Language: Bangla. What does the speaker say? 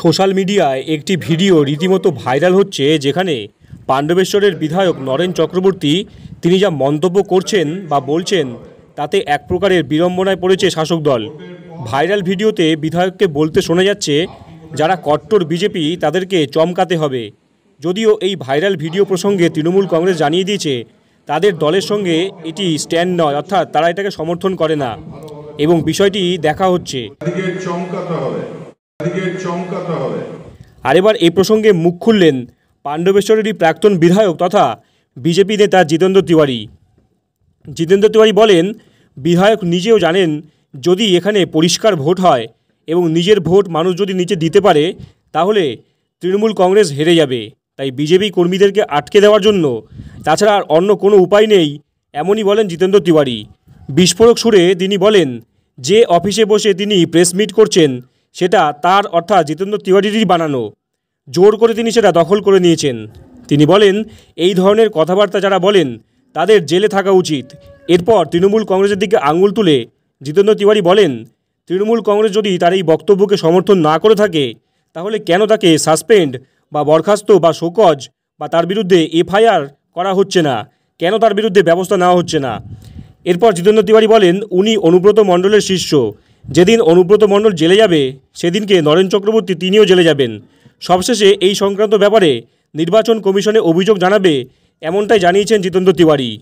সোশ্যাল মিডিয়ায় একটি ভিডিও রীতিমতো ভাইরাল হচ্ছে যেখানে পাণ্ডবেশ্বরের বিধায়ক নরেন চক্রবর্তী তিনি যা মন্তব্য করছেন বা বলছেন তাতে এক প্রকারের বিড়ম্বনায় পড়েছে শাসক দল ভাইরাল ভিডিওতে বিধায়ককে বলতে শোনা যাচ্ছে যারা কট্টর বিজেপি তাদেরকে চমকাতে হবে যদিও এই ভাইরাল ভিডিও প্রসঙ্গে তৃণমূল কংগ্রেস জানিয়ে দিয়েছে তাদের দলের সঙ্গে এটি স্ট্যান্ড নয় অর্থাৎ তারা এটাকে সমর্থন করে না এবং বিষয়টি দেখা হচ্ছে চমকাতে হবে আর এবার এই প্রসঙ্গে মুখ খুললেন পাণ্ডবেশ্বরেরই প্রাক্তন বিধায়ক তথা বিজেপি নেতা জিতেন্দ্র তিওয়ারি জিতেন্দ্র তিওয়ারি বলেন বিধায়ক নিজেও জানেন যদি এখানে পরিষ্কার ভোট হয় এবং নিজের ভোট মানুষ যদি নিচে দিতে পারে তাহলে তৃণমূল কংগ্রেস হেরে যাবে তাই বিজেপি কর্মীদেরকে আটকে দেওয়ার জন্য তাছাড়া আর অন্য কোনো উপায় নেই এমনই বলেন জিতেন্দ্র তিওয়ারি বিস্ফোরক সুরে তিনি বলেন যে অফিসে বসে তিনি প্রেস মিট করছেন সেটা তার অর্থাৎ জিতেন্দ্র তিওয়ারিরই বানানো জোর করে তিনি সেটা দখল করে নিয়েছেন তিনি বলেন এই ধরনের কথাবার্তা যারা বলেন তাদের জেলে থাকা উচিত এরপর তৃণমূল কংগ্রেসের দিকে আঙুল তুলে জিতেন্দ্র তিওয়ারি বলেন তৃণমূল কংগ্রেস যদি তার এই বক্তব্যকে সমর্থন না করে থাকে তাহলে কেন তাকে সাসপেন্ড বা বরখাস্ত বা শোকজ বা তার বিরুদ্ধে এফআইআর করা হচ্ছে না কেন তার বিরুদ্ধে ব্যবস্থা নেওয়া হচ্ছে না এরপর জিতেন্দ্র তিওয়ারি বলেন উনি অনুব্রত মণ্ডলের শিষ্য যেদিন অনুব্রত মণ্ডল জেলে যাবে সেদিনকে নরেন চক্রবর্তী তিনিও জেলে যাবেন সবশেষে এই সংক্রান্ত ব্যাপারে নির্বাচন কমিশনে অভিযোগ জানাবে এমনটাই জানিয়েছেন জিতেন্দ্র তিওয়ারি